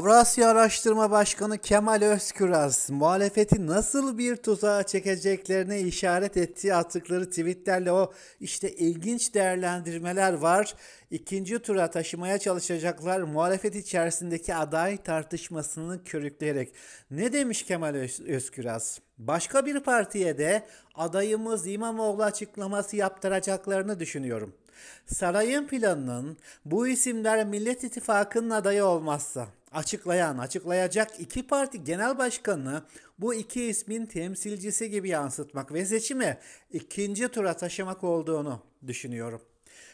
Avrasya Araştırma Başkanı Kemal Özküraz, muhalefeti nasıl bir tuzağa çekeceklerine işaret ettiği attıkları tweetlerle o işte ilginç değerlendirmeler var. İkinci tura taşımaya çalışacaklar muhalefet içerisindeki aday tartışmasını körükleyerek. Ne demiş Kemal Öz Başka bir partiye de adayımız İmamoğlu açıklaması yaptıracaklarını düşünüyorum. Sarayın planının bu isimler Millet İttifakı'nın adayı olmazsa açıklayan, açıklayacak iki parti genel başkanını bu iki ismin temsilcisi gibi yansıtmak ve seçimi ikinci tura taşımak olduğunu düşünüyorum.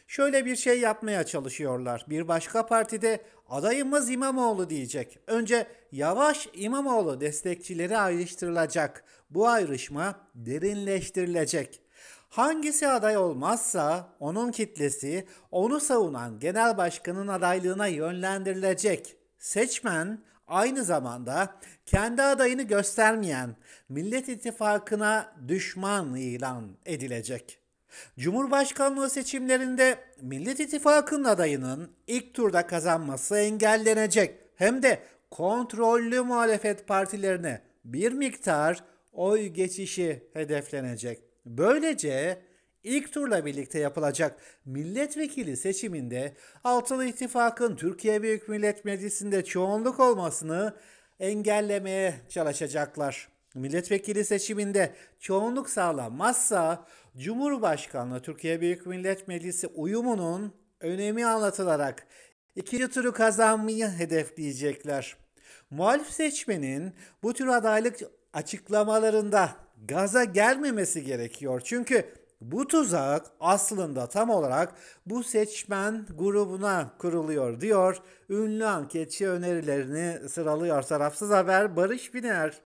Şöyle bir şey yapmaya çalışıyorlar. Bir başka partide adayımız İmamoğlu diyecek. Önce yavaş İmamoğlu destekçileri ayrıştırılacak. Bu ayrışma derinleştirilecek. Hangisi aday olmazsa onun kitlesi onu savunan genel başkanın adaylığına yönlendirilecek. Seçmen aynı zamanda kendi adayını göstermeyen Millet İttifakı'na düşman ilan edilecek. Cumhurbaşkanlığı seçimlerinde Millet İttifakı'nın adayının ilk turda kazanması engellenecek. Hem de kontrollü muhalefet partilerine bir miktar oy geçişi hedeflenecek. Böylece İlk turla birlikte yapılacak milletvekili seçiminde Altılı İttifak'ın Türkiye Büyük Millet Meclisi'nde çoğunluk olmasını engellemeye çalışacaklar. Milletvekili seçiminde çoğunluk sağlanmazsa Cumhurbaşkanlığı Türkiye Büyük Millet Meclisi uyumunun önemi anlatılarak ikinci turu kazanmayı hedefleyecekler. Muhalif seçmenin bu tür adaylık açıklamalarında gaza gelmemesi gerekiyor. Çünkü bu tuzak aslında tam olarak bu seçmen grubuna kuruluyor diyor. Ünlü anketçi önerilerini sıralıyor tarafsız haber Barış Biner.